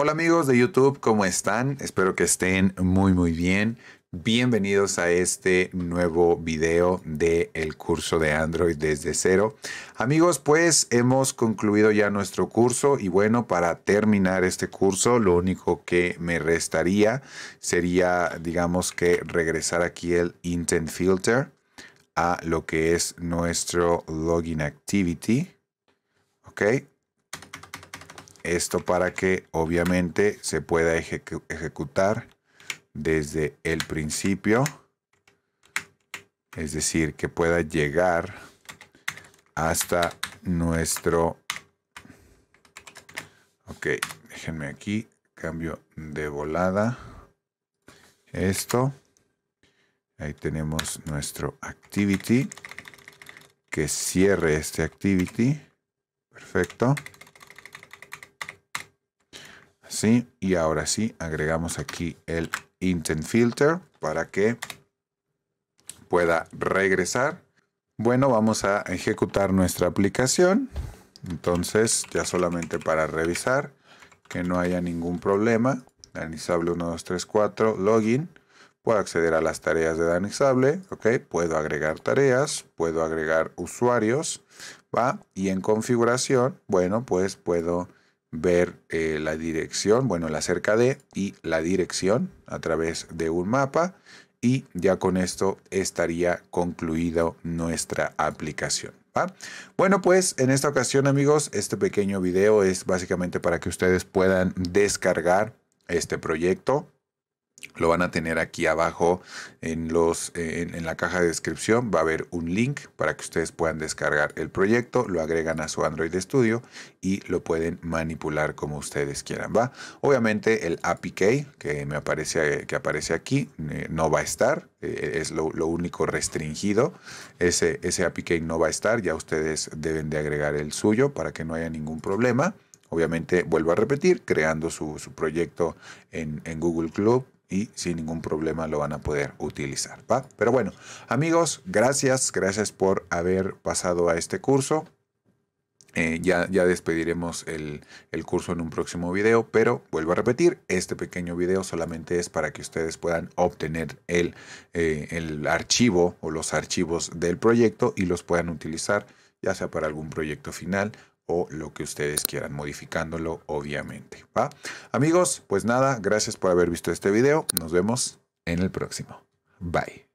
Hola amigos de YouTube, ¿cómo están? Espero que estén muy muy bien. Bienvenidos a este nuevo video del el curso de Android desde cero. Amigos, pues hemos concluido ya nuestro curso y bueno, para terminar este curso, lo único que me restaría sería, digamos que regresar aquí el Intent Filter a lo que es nuestro Login Activity. ¿Ok? Esto para que obviamente se pueda ejecutar desde el principio. Es decir, que pueda llegar hasta nuestro... Ok, déjenme aquí. Cambio de volada. Esto. Ahí tenemos nuestro activity. Que cierre este activity. Perfecto. Y ahora sí, agregamos aquí el intent filter para que pueda regresar. Bueno, vamos a ejecutar nuestra aplicación. Entonces, ya solamente para revisar que no haya ningún problema. Danizable 4, login. Puedo acceder a las tareas de Danizable, ¿ok? Puedo agregar tareas, puedo agregar usuarios, ¿va? Y en configuración, bueno, pues puedo ver eh, la dirección, bueno, la cerca de y la dirección a través de un mapa y ya con esto estaría concluida nuestra aplicación. Bueno, pues en esta ocasión amigos, este pequeño video es básicamente para que ustedes puedan descargar este proyecto lo van a tener aquí abajo en, la caja de descripción. Va a haber un link para que ustedes puedan descargar el proyecto, lo agregan a su Android Studio y lo pueden manipular como ustedes quieran. Obviamente el APK que, me aparece, que aparece aquí eh, no va a estar, eh, es lo, único restringido. Ese, ese APK no va a estar, ya ustedes deben de agregar el suyo para que no haya ningún problema. Obviamente, vuelvo a repetir, creando su, proyecto en, en Google Club y sin ningún problema lo van a poder utilizar. Pero bueno, amigos, gracias, gracias por haber pasado a este curso. Eh, ya, ya, despediremos el, el, curso en un próximo video, pero vuelvo a repetir, este pequeño video solamente es para que ustedes puedan obtener el, eh, el archivo o los archivos del proyecto y los puedan utilizar ya sea para algún proyecto final o lo que ustedes quieran, modificándolo obviamente. ¿va? Amigos, pues nada, gracias por haber visto este video. Nos vemos en el próximo. Bye.